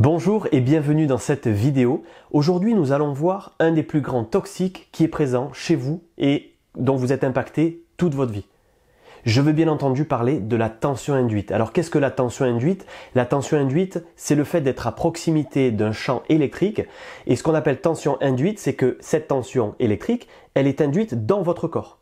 Bonjour et bienvenue dans cette vidéo. Aujourd'hui nous allons voir un des plus grands toxiques qui est présent chez vous et dont vous êtes impacté toute votre vie. Je veux bien entendu parler de la tension induite. Alors qu'est-ce que la tension induite La tension induite, c'est le fait d'être à proximité d'un champ électrique. Et ce qu'on appelle tension induite, c'est que cette tension électrique, elle est induite dans votre corps.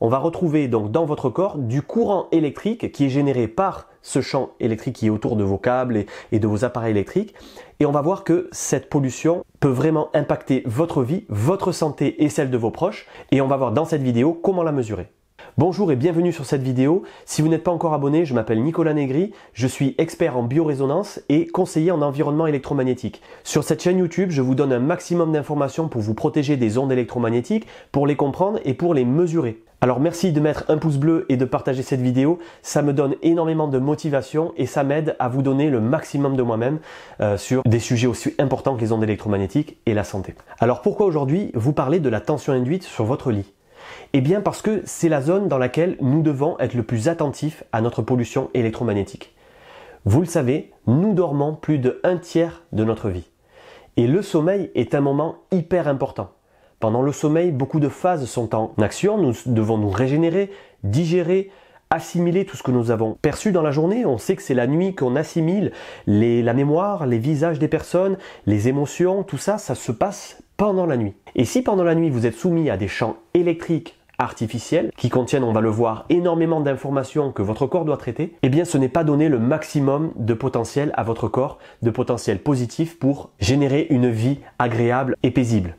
On va retrouver donc dans votre corps du courant électrique qui est généré par ce champ électrique qui est autour de vos câbles et, de vos appareils électriques. Et on va voir que cette pollution peut vraiment impacter votre vie, votre santé et celle de vos proches. Et on va voir dans cette vidéo comment la mesurer. Bonjour et bienvenue sur cette vidéo. Si vous n'êtes pas encore abonné, je m'appelle Nicolas Negri, je suis expert en biorésonance et conseiller en environnement électromagnétique. Sur cette chaîne YouTube, je vous donne un maximum d'informations pour vous protéger des ondes électromagnétiques, pour les comprendre et pour les mesurer. Alors merci de mettre un pouce bleu et de partager cette vidéo, ça me donne énormément de motivation et ça m'aide à vous donner le maximum de moi-même euh, sur des sujets aussi importants que les ondes électromagnétiques et la santé. Alors pourquoi aujourd'hui vous parlez de la tension induite sur votre lit eh bien parce que c'est la zone dans laquelle nous devons être le plus attentifs à notre pollution électromagnétique. Vous le savez, nous dormons plus de un tiers de notre vie. Et le sommeil est un moment hyper important. Pendant le sommeil, beaucoup de phases sont en action, nous devons nous régénérer, digérer, assimiler tout ce que nous avons perçu dans la journée. On sait que c'est la nuit qu'on assimile la mémoire, les visages des personnes, les émotions, tout ça, ça se passe pendant la nuit. Et si pendant la nuit vous êtes soumis à des champs électriques artificiels qui contiennent, on va le voir, énormément d'informations que votre corps doit traiter, eh bien ce n'est pas donner le maximum de potentiel à votre corps, de potentiel positif pour générer une vie agréable et paisible.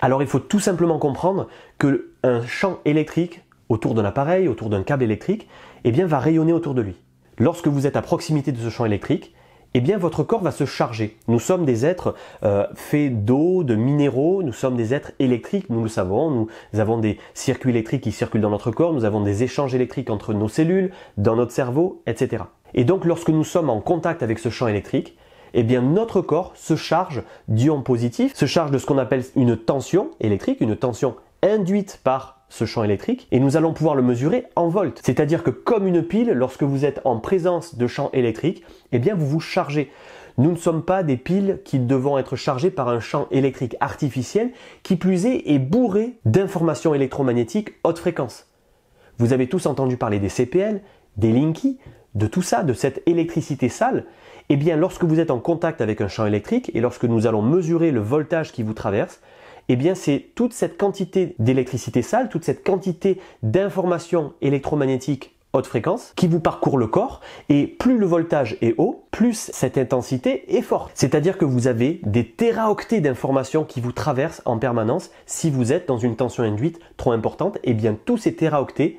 Alors il faut tout simplement comprendre que un champ électrique autour d'un appareil, autour d'un câble électrique, eh bien, va rayonner autour de lui. Lorsque vous êtes à proximité de ce champ électrique, eh bien votre corps va se charger. Nous sommes des êtres euh, faits d'eau, de minéraux, nous sommes des êtres électriques, nous le savons, nous avons des circuits électriques qui circulent dans notre corps, nous avons des échanges électriques entre nos cellules, dans notre cerveau, etc. Et donc lorsque nous sommes en contact avec ce champ électrique, eh bien notre corps se charge d'ions positifs, se charge de ce qu'on appelle une tension électrique, une tension induite par ce champ électrique, et nous allons pouvoir le mesurer en volts. C'est-à-dire que comme une pile, lorsque vous êtes en présence de champs électriques, eh bien vous vous chargez. Nous ne sommes pas des piles qui devons être chargées par un champ électrique artificiel qui plus est est bourré d'informations électromagnétiques haute fréquence. Vous avez tous entendu parler des CPL, des Linky, de tout ça, de cette électricité sale, eh bien lorsque vous êtes en contact avec un champ électrique et lorsque nous allons mesurer le voltage qui vous traverse, eh bien c'est toute cette quantité d'électricité sale, toute cette quantité d'informations électromagnétiques haute fréquence qui vous parcourt le corps et plus le voltage est haut, plus cette intensité est forte. C'est-à-dire que vous avez des téraoctets d'informations qui vous traversent en permanence si vous êtes dans une tension induite trop importante, et eh bien tous ces téraoctets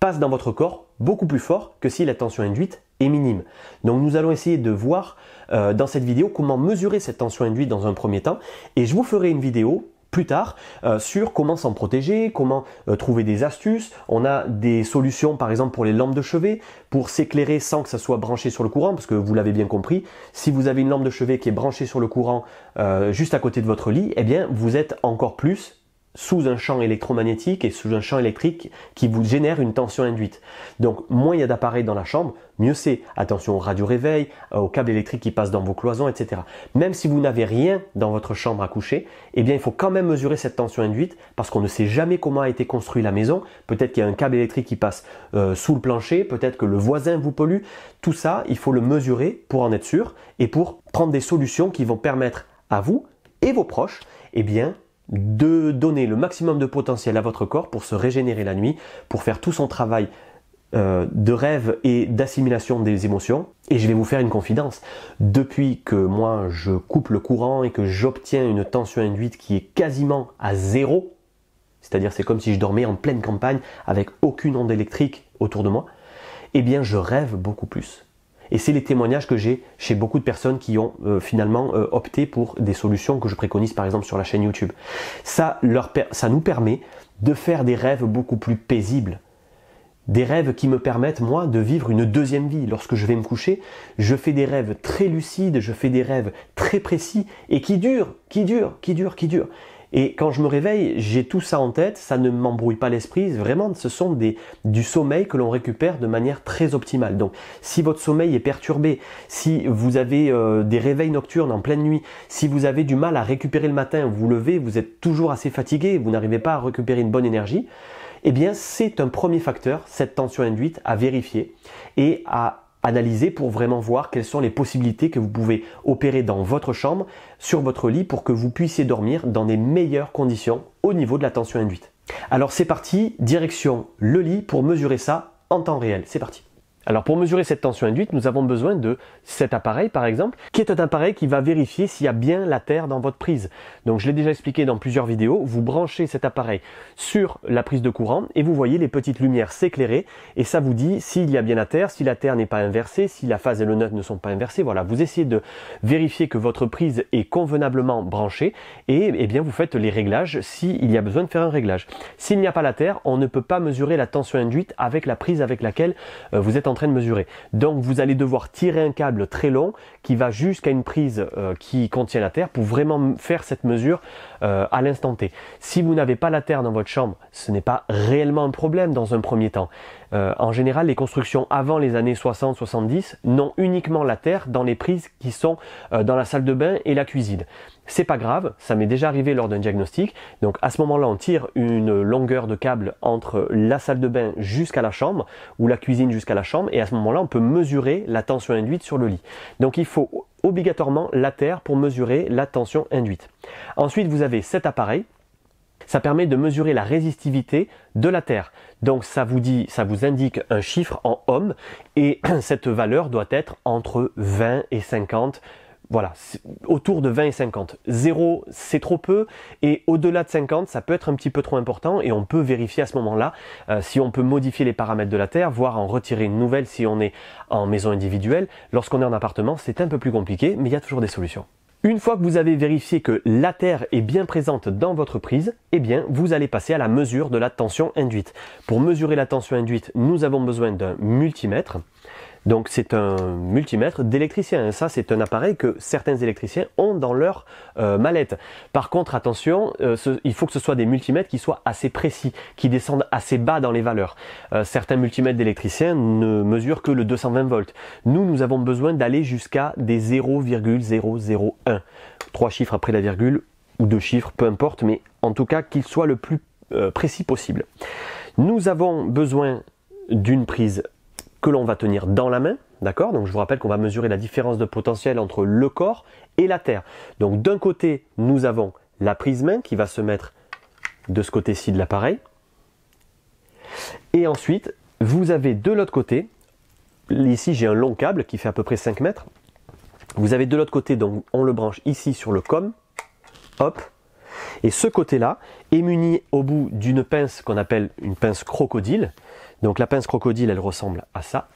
passent dans votre corps beaucoup plus fort que si la tension induite est minime. Donc nous allons essayer de voir euh, dans cette vidéo comment mesurer cette tension induite dans un premier temps et je vous ferai une vidéo plus tard euh, sur comment s'en protéger, comment euh, trouver des astuces. On a des solutions par exemple pour les lampes de chevet, pour s'éclairer sans que ça soit branché sur le courant, parce que vous l'avez bien compris, si vous avez une lampe de chevet qui est branchée sur le courant euh, juste à côté de votre lit, eh bien vous êtes encore plus sous un champ électromagnétique et sous un champ électrique qui vous génère une tension induite. Donc moins il y a d'appareils dans la chambre, mieux c'est. Attention aux radio réveil, euh, aux câbles électriques qui passent dans vos cloisons, etc. Même si vous n'avez rien dans votre chambre à coucher, eh bien il faut quand même mesurer cette tension induite parce qu'on ne sait jamais comment a été construite la maison. Peut-être qu'il y a un câble électrique qui passe euh, sous le plancher, peut-être que le voisin vous pollue. Tout ça, il faut le mesurer pour en être sûr et pour prendre des solutions qui vont permettre à vous et vos proches, eh bien de donner le maximum de potentiel à votre corps pour se régénérer la nuit, pour faire tout son travail euh, de rêve et d'assimilation des émotions. Et je vais vous faire une confidence. Depuis que moi je coupe le courant et que j'obtiens une tension induite qui est quasiment à zéro, c'est-à-dire c'est comme si je dormais en pleine campagne avec aucune onde électrique autour de moi, eh bien je rêve beaucoup plus. Et c'est les témoignages que j'ai chez beaucoup de personnes qui ont euh, finalement euh, opté pour des solutions que je préconise par exemple sur la chaîne YouTube. Ça, ça nous permet de faire des rêves beaucoup plus paisibles. Des rêves qui me permettent, moi, de vivre une deuxième vie. Lorsque je vais me coucher, je fais des rêves très lucides, je fais des rêves très précis et qui durent, qui durent, qui durent, qui durent. Et quand je me réveille, j'ai tout ça en tête, ça ne m'embrouille pas l'esprit. Vraiment, ce sont des, du sommeil que l'on récupère de manière très optimale. Donc, si votre sommeil est perturbé, si vous avez euh, des réveils nocturnes en pleine nuit, si vous avez du mal à récupérer le matin, vous levez, vous êtes toujours assez fatigué, vous n'arrivez pas à récupérer une bonne énergie, eh bien, c'est un premier facteur, cette tension induite, à vérifier et à analyser pour vraiment voir quelles sont les possibilités que vous pouvez opérer dans votre chambre, sur votre lit, pour que vous puissiez dormir dans des meilleures conditions au niveau de la tension induite. Alors c'est parti, direction le lit pour mesurer ça en temps réel. C'est parti. Alors pour mesurer cette tension induite, nous avons besoin de cet appareil par exemple, qui est un appareil qui va vérifier s'il y a bien la terre dans votre prise. Donc je l'ai déjà expliqué dans plusieurs vidéos, vous branchez cet appareil sur la prise de courant et vous voyez les petites lumières s'éclairer et ça vous dit s'il y a bien la terre, si la terre n'est pas inversée, si la phase et le neutre ne sont pas inversés. Voilà, vous essayez de vérifier que votre prise est convenablement branchée et eh bien vous faites les réglages s'il y a besoin de faire un réglage. S'il n'y a pas la terre, on ne peut pas mesurer la tension induite avec la prise avec laquelle euh, vous êtes en train de mesurer. Donc vous allez devoir tirer un câble très long qui va jusqu'à une prise euh, qui contient la terre pour vraiment faire cette mesure euh, à l'instant T. Si vous n'avez pas la terre dans votre chambre, ce n'est pas réellement un problème dans un premier temps. Euh, en général, les constructions avant les années 60-70 n'ont uniquement la terre dans les prises qui sont dans la salle de bain et la cuisine. C'est pas grave, ça m'est déjà arrivé lors d'un diagnostic. Donc à ce moment-là, on tire une longueur de câble entre la salle de bain jusqu'à la chambre ou la cuisine jusqu'à la chambre et à ce moment-là, on peut mesurer la tension induite sur le lit. Donc il faut obligatoirement la terre pour mesurer la tension induite. Ensuite, vous avez cet appareil. Ça permet de mesurer la résistivité de la terre. Donc ça vous dit, ça vous indique un chiffre en ohm et cette valeur doit être entre 20 et 50 voilà, autour de 20 et 50. 0, c'est trop peu, et au-delà de 50, ça peut être un petit peu trop important, et on peut vérifier à ce moment-là euh, si on peut modifier les paramètres de la terre, voire en retirer une nouvelle si on est en maison individuelle. Lorsqu'on est en appartement, c'est un peu plus compliqué, mais il y a toujours des solutions. Une fois que vous avez vérifié que la terre est bien présente dans votre prise, eh bien, vous allez passer à la mesure de la tension induite. Pour mesurer la tension induite, nous avons besoin d'un multimètre. Donc c'est un multimètre d'électricien. ça, c'est un appareil que certains électriciens ont dans leur euh, mallette. Par contre, attention, euh, il faut que ce soit des multimètres qui soient assez précis, qui descendent assez bas dans les valeurs. Euh, certains multimètres d'électriciens ne mesurent que le 220 volts. Nous, nous avons besoin d'aller jusqu'à des 0,001. Trois chiffres après la virgule ou deux chiffres, peu importe, mais en tout cas qu'il soit le plus précis possible. Nous avons besoin d'une prise que l'on va tenir dans la main, d'accord Donc je vous rappelle qu'on va mesurer la différence de potentiel entre le corps et la terre. Donc d'un côté, nous avons la prise main qui va se mettre de ce côté-ci de l'appareil. Et ensuite, vous avez de l'autre côté, ici j'ai un long câble qui fait à peu près 5 mètres. Vous avez de l'autre côté, donc on le branche ici sur le com. Hop, et ce côté-là est muni au bout d'une pince qu'on appelle une pince crocodile. Donc la pince crocodile, elle ressemble à ça.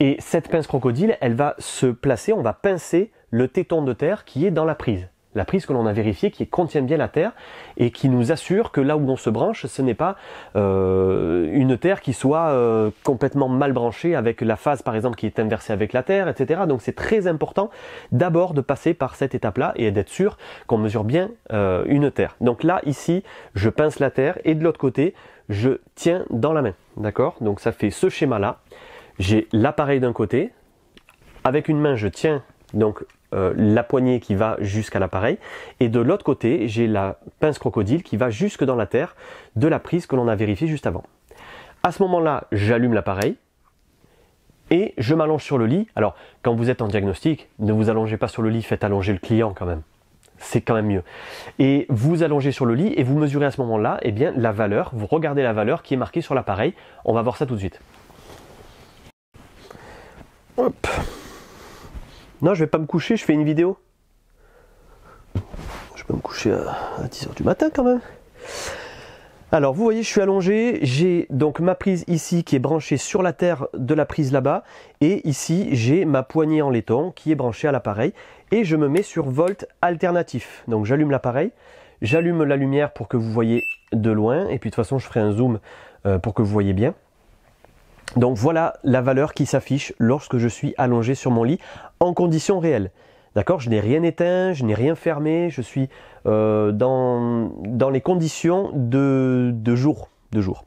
Et cette pince crocodile, elle va se placer, on va pincer le téton de terre qui est dans la prise la prise que l'on a vérifiée qui contient bien la terre et qui nous assure que là où on se branche, ce n'est pas euh, une terre qui soit euh, complètement mal branchée avec la phase par exemple qui est inversée avec la terre, etc. Donc c'est très important d'abord de passer par cette étape-là et d'être sûr qu'on mesure bien euh, une terre. Donc là ici, je pince la terre et de l'autre côté, je tiens dans la main. D'accord Donc ça fait ce schéma-là. J'ai l'appareil d'un côté. Avec une main, je tiens donc euh, la poignée qui va jusqu'à l'appareil, et de l'autre côté, j'ai la pince crocodile qui va jusque dans la terre de la prise que l'on a vérifiée juste avant. À ce moment-là, j'allume l'appareil, et je m'allonge sur le lit. Alors, quand vous êtes en diagnostic, ne vous allongez pas sur le lit, faites allonger le client quand même. C'est quand même mieux. Et vous allongez sur le lit et vous mesurez à ce moment-là, eh bien, la valeur. Vous regardez la valeur qui est marquée sur l'appareil. On va voir ça tout de suite. Hop. Non, je vais pas me coucher, je fais une vidéo. Je peux me coucher à, à 10h du matin quand même. Alors vous voyez, je suis allongé, j'ai donc ma prise ici qui est branchée sur la terre de la prise là-bas, et ici j'ai ma poignée en laiton qui est branchée à l'appareil, et je me mets sur volt alternatif. Donc j'allume l'appareil, j'allume la lumière pour que vous voyez de loin, et puis de toute façon je ferai un zoom euh, pour que vous voyez bien. Donc voilà la valeur qui s'affiche lorsque je suis allongé sur mon lit en conditions réelles. D'accord Je n'ai rien éteint, je n'ai rien fermé, je suis euh, dans, dans, les conditions de, de jour. De jour.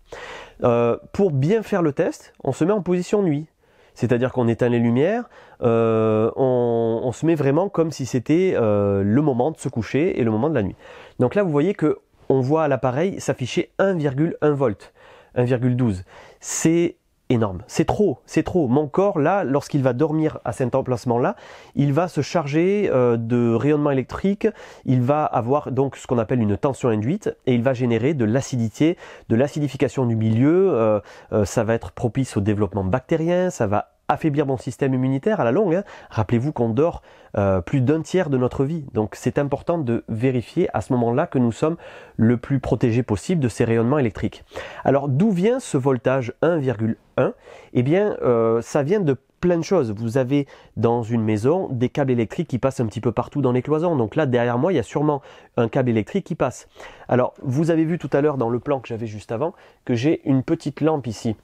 Euh, pour bien faire le test, on se met en position nuit. C'est-à-dire qu'on éteint les lumières, euh, on, se met vraiment comme si c'était le moment de se coucher et le moment de la nuit. Donc là, vous voyez que on voit à l'appareil s'afficher 1,1 volt, 1,12. C'est énorme. C'est trop, c'est trop. Mon corps, là, lorsqu'il va dormir à cet emplacement-là, il va se charger euh, de rayonnement électrique, il va avoir donc ce qu'on appelle une tension induite, et il va générer de l'acidité, de l'acidification du milieu, euh, euh, ça va être propice au développement bactérien, ça va affaiblir mon système immunitaire à la longue. Hein. Rappelez-vous qu'on dort euh, plus d'un tiers de notre vie. Donc c'est important de vérifier à ce moment-là que nous sommes le plus protégés possible de ces rayonnements électriques. Alors d'où vient ce voltage 1,1 Eh bien euh, ça vient de plein de choses. Vous avez dans une maison des câbles électriques qui passent un petit peu partout dans les cloisons. Donc là, derrière moi, il y a sûrement un câble électrique qui passe. Alors, vous avez vu tout à l'heure dans le plan que j'avais juste avant que j'ai une petite lampe ici.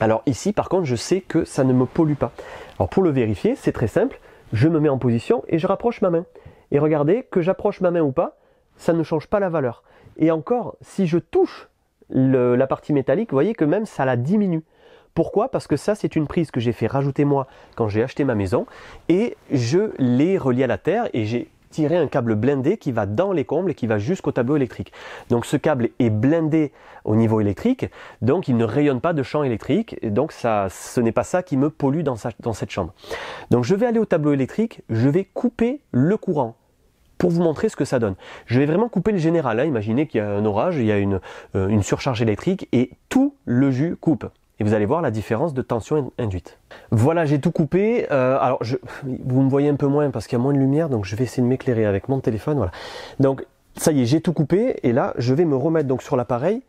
Alors ici, par contre, je sais que ça ne me pollue pas. Alors pour le vérifier, c'est très simple. Je me mets en position et je rapproche ma main. Et regardez, que j'approche ma main ou pas, ça ne change pas la valeur. Et encore, si je touche la partie métallique, vous voyez que même ça la diminue. Pourquoi Parce que ça, c'est une prise que j'ai fait rajouter moi quand j'ai acheté ma maison et je l'ai reliée à la terre et j'ai tirer un câble blindé qui va dans les combles et qui va jusqu'au tableau électrique. Donc ce câble est blindé au niveau électrique, donc il ne rayonne pas de champ électrique, et donc ça, ce n'est pas ça qui me pollue dans, cette chambre. Donc je vais aller au tableau électrique, je vais couper le courant pour vous montrer ce que ça donne. Je vais vraiment couper le général. Hein. Imaginez qu'il y a un orage, il y a une euh, surcharge électrique et tout le jus coupe et vous allez voir la différence de tension induite. Voilà, j'ai tout coupé. Euh, alors, vous me voyez un peu moins parce qu'il y a moins de lumière, donc je vais essayer de m'éclairer avec mon téléphone. Voilà. Donc, ça y est, j'ai tout coupé et là, je vais me remettre donc sur l'appareil.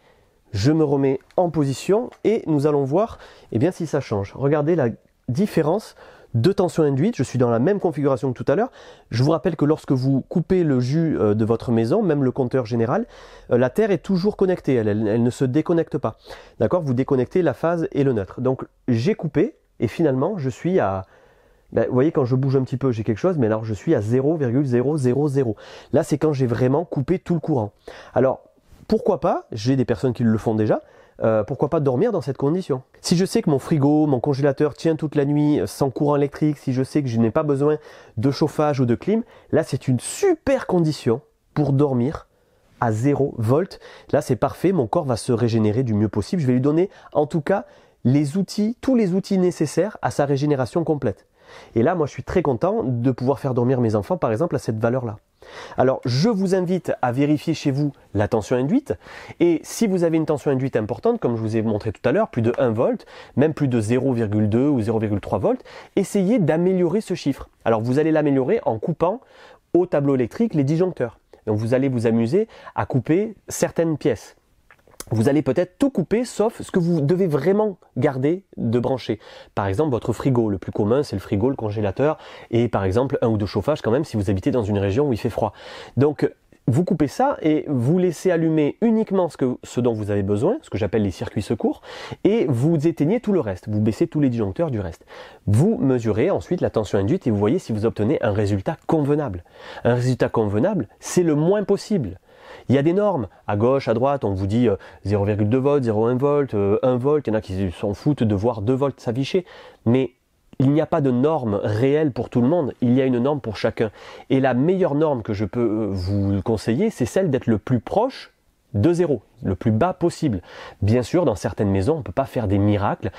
Je me remets en position et nous allons voir et eh bien, si ça change. Regardez la différence deux tensions induites, je suis dans la même configuration que tout à l'heure. Je vous rappelle que lorsque vous coupez le jus euh, de votre maison, même le compteur général, euh, la terre est toujours connectée, elle, ne se déconnecte pas. D'accord Vous déconnectez la phase et le neutre. Donc j'ai coupé et finalement je suis à... Ben, vous voyez quand je bouge un petit peu j'ai quelque chose mais alors je suis à 0,000. Là c'est quand j'ai vraiment coupé tout le courant. Alors pourquoi pas J'ai des personnes qui le font déjà. Euh, pourquoi pas dormir dans cette condition Si je sais que mon frigo, mon congélateur tient toute la nuit euh, sans courant électrique, si je sais que je n'ai pas besoin de chauffage ou de clim, là c'est une super condition pour dormir à 0 volt. Là c'est parfait, mon corps va se régénérer du mieux possible. Je vais lui donner en tout cas les outils, tous les outils nécessaires à sa régénération complète. Et là, moi, je suis très content de pouvoir faire dormir mes enfants, par exemple, à cette valeur-là. Alors je vous invite à vérifier chez vous la tension induite et si vous avez une tension induite importante, comme je vous ai montré tout à l'heure, plus de 1 volt, même plus de 0,2 ou 0,3 volts, essayez d'améliorer ce chiffre. Alors vous allez l'améliorer en coupant au tableau électrique les disjoncteurs. Donc vous allez vous amuser à couper certaines pièces vous allez peut-être tout couper sauf ce que vous devez vraiment garder de brancher. Par exemple, votre frigo, le plus commun, c'est le frigo, le congélateur, et par exemple un ou deux chauffages quand même si vous habitez dans une région où il fait froid. Donc vous coupez ça et vous laissez allumer uniquement ce, ce dont vous avez besoin, ce que j'appelle les circuits secours, et vous éteignez tout le reste, vous baissez tous les disjoncteurs du reste. Vous mesurez ensuite la tension induite et vous voyez si vous obtenez un résultat convenable. Un résultat convenable, c'est le moins possible. Il y a des normes. À gauche, à droite, on vous dit 0,2 euh, volts, 0,1 volt, 1 euh, volt. Il y en a qui s'en foutent de voir 2 volts s'afficher. Mais il n'y a pas de norme réelle pour tout le monde. Il y a une norme pour chacun. Et la meilleure norme que je peux euh, vous conseiller, c'est celle d'être le plus proche de zéro, le plus bas possible. Bien sûr, dans certaines maisons, on ne peut pas faire des miracles,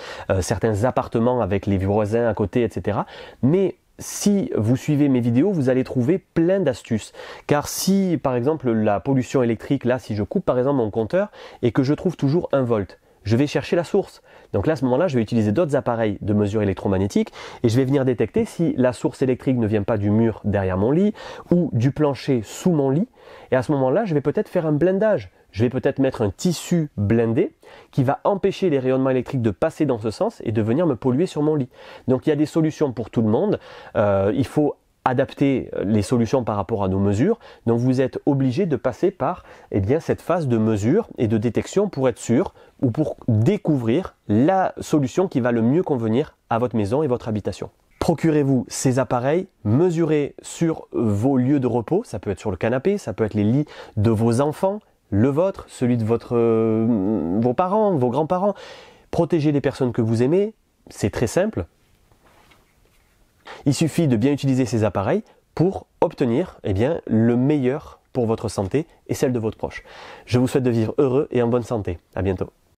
certains appartements avec les voisins à côté, etc. Mais si vous suivez mes vidéos, vous allez trouver plein d'astuces. Car si, par exemple, la pollution électrique, là, si je coupe par exemple mon compteur et que je trouve toujours 1 volt, je vais chercher la source. Donc là, à ce moment-là, je vais utiliser d'autres appareils de mesure électromagnétique et je vais venir détecter si la source électrique ne vient pas du mur derrière mon lit ou du plancher sous mon lit. Et à ce moment-là, je vais peut-être faire un blindage je vais peut-être mettre un tissu blindé qui va empêcher les rayonnements électriques de passer dans ce sens et de venir me polluer sur mon lit. Donc il y a des solutions pour tout le monde. Euh, il faut adapter euh, les solutions par rapport à nos mesures. Donc vous êtes obligé de passer par eh bien, cette phase de mesure et de détection pour être sûr ou pour découvrir la solution qui va le mieux convenir à votre maison et votre habitation. Procurez-vous ces appareils, mesurez sur vos lieux de repos, ça peut être sur le canapé, ça peut être les lits de vos enfants, le vôtre, celui de votre, euh, vos parents, vos grands-parents. protéger les personnes que vous aimez, c'est très simple. Il suffit de bien utiliser ces appareils pour obtenir eh bien, le meilleur pour votre santé et celle de votre proche. Je vous souhaite de vivre heureux et en bonne santé. À bientôt.